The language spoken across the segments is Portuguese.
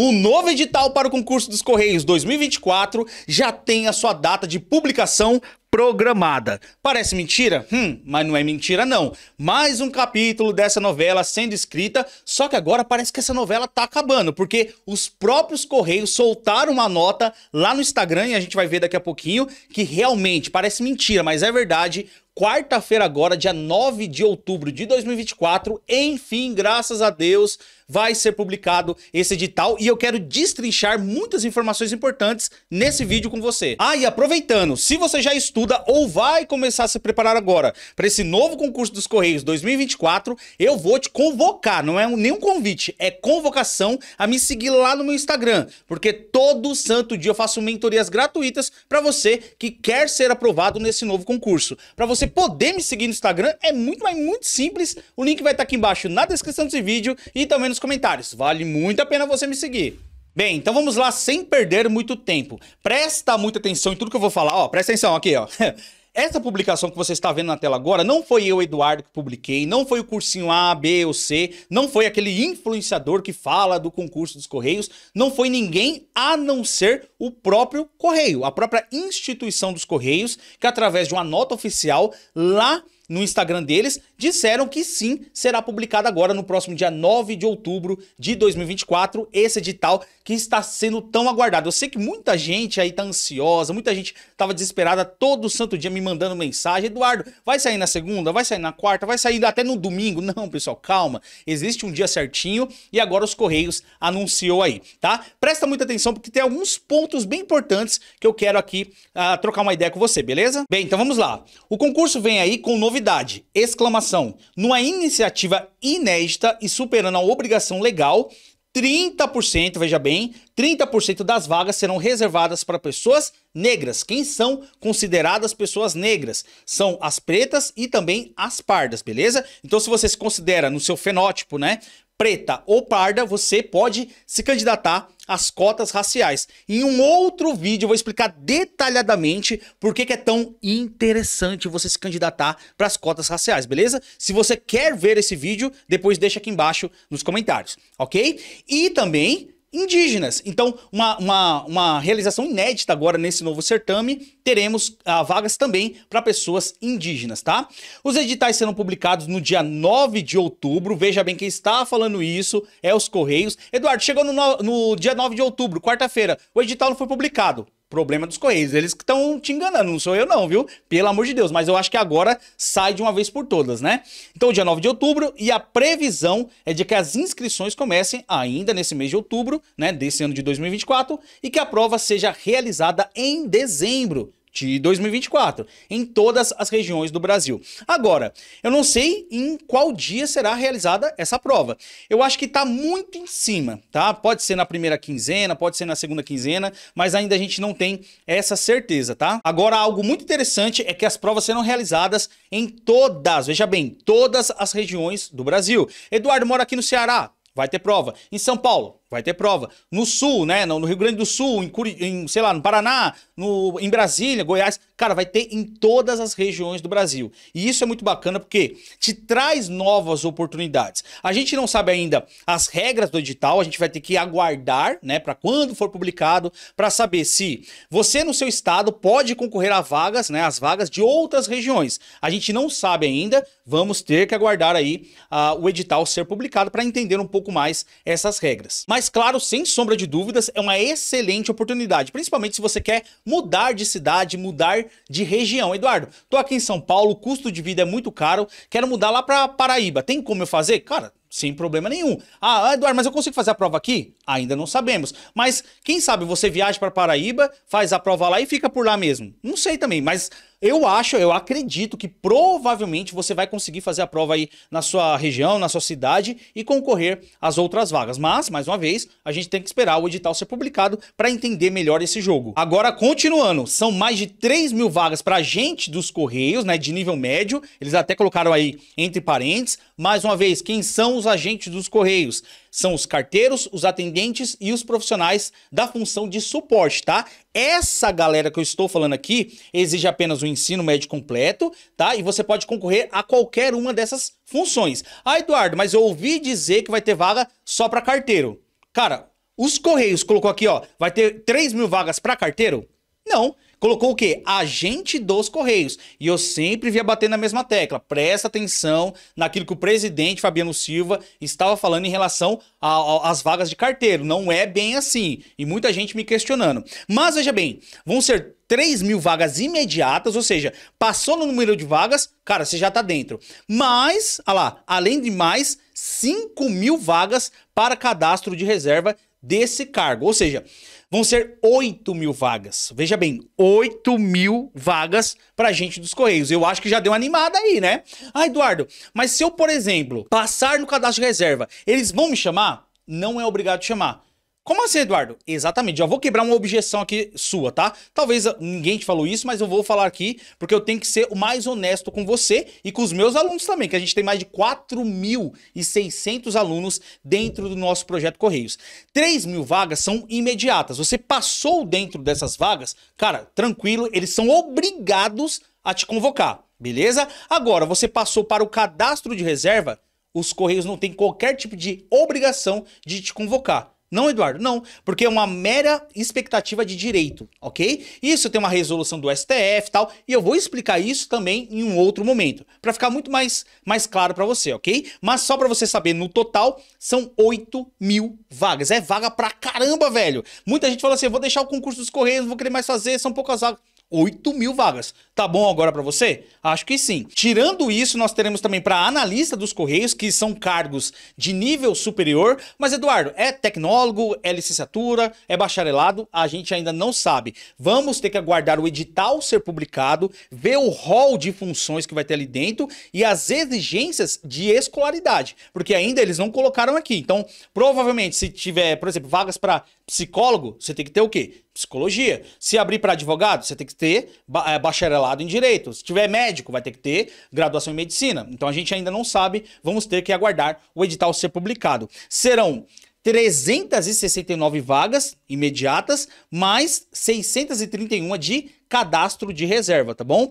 O novo edital para o concurso dos Correios 2024 já tem a sua data de publicação programada. Parece mentira? Hum, mas não é mentira não. Mais um capítulo dessa novela sendo escrita, só que agora parece que essa novela tá acabando, porque os próprios Correios soltaram uma nota lá no Instagram, e a gente vai ver daqui a pouquinho, que realmente parece mentira, mas é verdade, quarta-feira agora, dia 9 de outubro de 2024, enfim, graças a Deus, vai ser publicado esse edital e eu quero destrinchar muitas informações importantes nesse vídeo com você. Ah, e aproveitando, se você já estuda estuda ou vai começar a se preparar agora para esse novo concurso dos Correios 2024, eu vou te convocar. Não é nenhum convite, é convocação a me seguir lá no meu Instagram, porque todo santo dia eu faço mentorias gratuitas para você que quer ser aprovado nesse novo concurso. Para você poder me seguir no Instagram é muito, mas muito simples. O link vai estar tá aqui embaixo na descrição desse vídeo e também nos comentários. Vale muito a pena você me seguir. Bem, então vamos lá sem perder muito tempo. Presta muita atenção em tudo que eu vou falar. Ó, presta atenção aqui, ó. Essa publicação que você está vendo na tela agora não foi eu, Eduardo, que publiquei, não foi o cursinho A, B ou C, não foi aquele influenciador que fala do concurso dos Correios, não foi ninguém a não ser o próprio Correio, a própria instituição dos Correios, que através de uma nota oficial lá no Instagram deles, disseram que sim, será publicado agora no próximo dia 9 de outubro de 2024, esse edital que está sendo tão aguardado. Eu sei que muita gente aí tá ansiosa, muita gente tava desesperada todo santo dia me mandando mensagem, Eduardo, vai sair na segunda, vai sair na quarta, vai sair até no domingo. Não, pessoal, calma. Existe um dia certinho e agora os Correios anunciou aí, tá? Presta muita atenção porque tem alguns pontos bem importantes que eu quero aqui uh, trocar uma ideia com você, beleza? Bem, então vamos lá. O concurso vem aí com novidades Novidade, exclamação. Numa iniciativa inédita e superando a obrigação legal, 30%, veja bem, 30% das vagas serão reservadas para pessoas negras. Quem são consideradas pessoas negras? São as pretas e também as pardas, beleza? Então, se você se considera no seu fenótipo, né, preta ou parda, você pode se candidatar às cotas raciais. Em um outro vídeo eu vou explicar detalhadamente por que, que é tão interessante você se candidatar para as cotas raciais, beleza? Se você quer ver esse vídeo, depois deixa aqui embaixo nos comentários, ok? E também indígenas. Então, uma, uma, uma, realização inédita agora nesse novo certame, teremos ah, vagas também para pessoas indígenas, tá? Os editais serão publicados no dia 9 de outubro, veja bem quem está falando isso, é os Correios. Eduardo, chegou no, no dia 9 de outubro, quarta-feira, o edital não foi publicado. Problema dos Correios. Eles que estão te enganando, não sou eu não, viu? Pelo amor de Deus. Mas eu acho que agora sai de uma vez por todas, né? Então, dia 9 de outubro, e a previsão é de que as inscrições comecem ainda nesse mês de outubro, né? Desse ano de 2024, e que a prova seja realizada em dezembro de 2024, em todas as regiões do Brasil. Agora, eu não sei em qual dia será realizada essa prova. Eu acho que está muito em cima, tá? Pode ser na primeira quinzena, pode ser na segunda quinzena, mas ainda a gente não tem essa certeza, tá? Agora, algo muito interessante é que as provas serão realizadas em todas, veja bem, todas as regiões do Brasil. Eduardo mora aqui no Ceará, vai ter prova. Em São Paulo, Vai ter prova. No sul, né? No Rio Grande do Sul, em, Curi... em sei lá, no Paraná, no... em Brasília, Goiás. Cara, vai ter em todas as regiões do Brasil. E isso é muito bacana porque te traz novas oportunidades. A gente não sabe ainda as regras do edital, a gente vai ter que aguardar, né, para quando for publicado, para saber se você no seu estado pode concorrer a vagas, né, as vagas de outras regiões. A gente não sabe ainda, vamos ter que aguardar aí uh, o edital ser publicado para entender um pouco mais essas regras. Mas mas, claro, sem sombra de dúvidas, é uma excelente oportunidade, principalmente se você quer mudar de cidade, mudar de região. Eduardo, tô aqui em São Paulo, o custo de vida é muito caro, quero mudar lá para Paraíba. Tem como eu fazer? Cara, sem problema nenhum. Ah, ah, Eduardo, mas eu consigo fazer a prova aqui? Ainda não sabemos. Mas quem sabe você viaja para Paraíba, faz a prova lá e fica por lá mesmo. Não sei também, mas eu acho, eu acredito que provavelmente você vai conseguir fazer a prova aí na sua região, na sua cidade e concorrer às outras vagas. Mas, mais uma vez, a gente tem que esperar o edital ser publicado para entender melhor esse jogo. Agora, continuando, são mais de 3 mil vagas para gente dos Correios, né, de nível médio. Eles até colocaram aí entre parênteses. Mais uma vez, quem são os agentes dos Correios? São os carteiros, os atendentes e os profissionais da função de suporte, tá? Essa galera que eu estou falando aqui exige apenas o um ensino médio completo, tá? E você pode concorrer a qualquer uma dessas funções. Ah, Eduardo, mas eu ouvi dizer que vai ter vaga só para carteiro. Cara, os Correios colocou aqui, ó, vai ter 3 mil vagas para carteiro? Não colocou o quê? Agente dos Correios. E eu sempre via bater na mesma tecla. Presta atenção naquilo que o presidente Fabiano Silva estava falando em relação às vagas de carteiro. Não é bem assim. E muita gente me questionando. Mas veja bem, vão ser 3 mil vagas imediatas, ou seja, passou no número de vagas, cara, você já tá dentro. Mas, olha lá, além de mais, 5 mil vagas para cadastro de reserva desse cargo. Ou seja, Vão ser 8 mil vagas. Veja bem, 8 mil vagas para gente dos Correios. Eu acho que já deu uma animada aí, né? Ah, Eduardo, mas se eu, por exemplo, passar no cadastro de reserva, eles vão me chamar? Não é obrigado a chamar. Como assim, Eduardo? Exatamente. Já vou quebrar uma objeção aqui sua, tá? Talvez ah, ninguém te falou isso, mas eu vou falar aqui porque eu tenho que ser o mais honesto com você e com os meus alunos também, que a gente tem mais de 4.600 alunos dentro do nosso projeto Correios. 3 mil vagas são imediatas. Você passou dentro dessas vagas, cara, tranquilo, eles são obrigados a te convocar, beleza? Agora, você passou para o cadastro de reserva, os Correios não têm qualquer tipo de obrigação de te convocar. Não, Eduardo, não, porque é uma mera expectativa de direito, ok? Isso tem uma resolução do STF e tal, e eu vou explicar isso também em um outro momento, para ficar muito mais, mais claro para você, ok? Mas só para você saber, no total, são 8 mil vagas. É vaga pra caramba, velho! Muita gente fala assim, vou deixar o concurso dos Correios, não vou querer mais fazer, são poucas vagas. 8 mil vagas. Tá bom agora para você? Acho que sim. Tirando isso, nós teremos também para analista dos Correios, que são cargos de nível superior. Mas, Eduardo, é tecnólogo, é licenciatura, é bacharelado? A gente ainda não sabe. Vamos ter que aguardar o edital ser publicado, ver o rol de funções que vai ter ali dentro e as exigências de escolaridade, porque ainda eles não colocaram aqui. Então, provavelmente, se tiver, por exemplo, vagas para psicólogo, você tem que ter o quê? Psicologia. Se abrir para advogado, você tem que ter eh, bacharelado em direito. Se tiver médico, vai ter que ter graduação em medicina. Então a gente ainda não sabe, vamos ter que aguardar o edital ser publicado. Serão 369 vagas imediatas, mais 631 de cadastro de reserva, tá bom?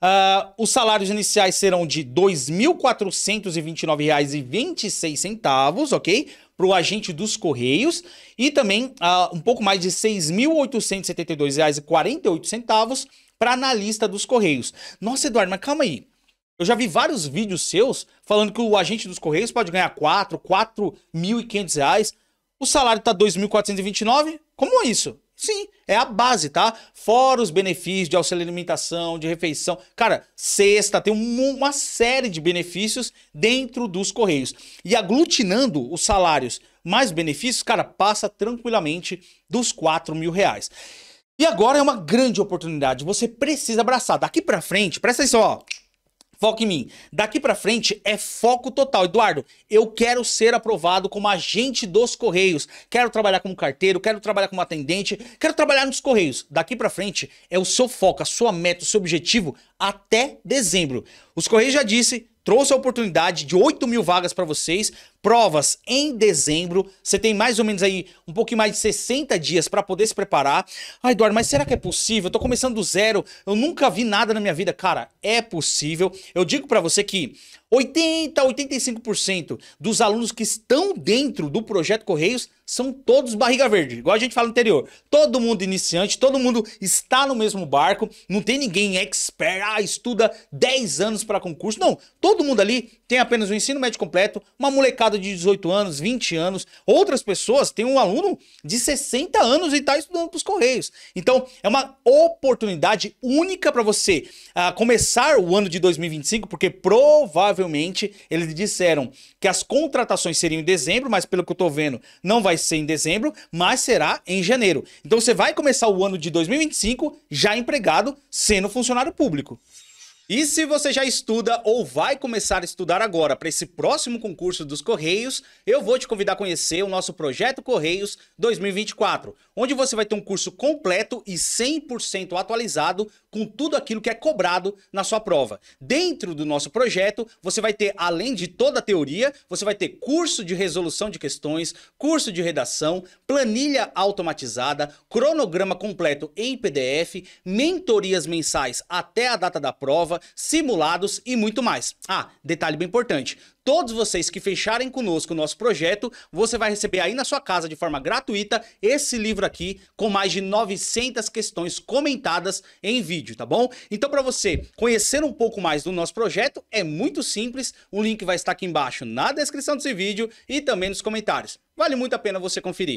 Uh, os salários iniciais serão de R$ 2.429,26, ok? Para o agente dos Correios. E também uh, um pouco mais de R$ 6.872,48 para analista dos Correios. Nossa, Eduardo, mas calma aí. Eu já vi vários vídeos seus falando que o agente dos Correios pode ganhar R$ 4.500 reais. O salário tá 2.429? Como é isso? Sim, é a base, tá? Fora os benefícios de auxílio alimentação, de refeição. Cara, cesta tem um, uma série de benefícios dentro dos Correios. E aglutinando os salários mais benefícios, cara, passa tranquilamente dos 4 mil reais. E agora é uma grande oportunidade, você precisa abraçar. Daqui para frente, presta atenção, ó. Foca em mim. Daqui para frente é foco total. Eduardo, eu quero ser aprovado como agente dos Correios. Quero trabalhar como carteiro, quero trabalhar como atendente, quero trabalhar nos Correios. Daqui para frente é o seu foco, a sua meta, o seu objetivo até dezembro. Os Correios já disse, trouxe a oportunidade de 8 mil vagas para vocês provas em dezembro. Você tem mais ou menos aí um pouquinho mais de 60 dias para poder se preparar. Ai, Eduardo, mas será que é possível? Eu tô começando do zero, eu nunca vi nada na minha vida. Cara, é possível. Eu digo para você que 80, 85% dos alunos que estão dentro do projeto Correios são todos barriga verde, igual a gente fala no anterior. Todo mundo iniciante, todo mundo está no mesmo barco, não tem ninguém expert, ah, estuda 10 anos para concurso. Não, todo mundo ali tem apenas o um ensino médio completo, uma molecada de 18 anos, 20 anos. Outras pessoas têm um aluno de 60 anos e está estudando para os Correios. Então, é uma oportunidade única para você uh, começar o ano de 2025, porque provavelmente eles disseram que as contratações seriam em dezembro, mas pelo que eu estou vendo, não vai ser em dezembro, mas será em janeiro. Então, você vai começar o ano de 2025 já empregado, sendo funcionário público. E se você já estuda ou vai começar a estudar agora para esse próximo concurso dos Correios, eu vou te convidar a conhecer o nosso projeto Correios 2024, onde você vai ter um curso completo e 100% atualizado com tudo aquilo que é cobrado na sua prova. Dentro do nosso projeto, você vai ter, além de toda a teoria, você vai ter curso de resolução de questões, curso de redação, planilha automatizada, cronograma completo em PDF, mentorias mensais até a data da prova, simulados e muito mais. Ah, detalhe bem importante: Todos vocês que fecharem conosco o nosso projeto, você vai receber aí na sua casa de forma gratuita esse livro aqui com mais de 900 questões comentadas em vídeo, tá bom? Então para você conhecer um pouco mais do nosso projeto é muito simples, o link vai estar aqui embaixo na descrição desse vídeo e também nos comentários. Vale muito a pena você conferir.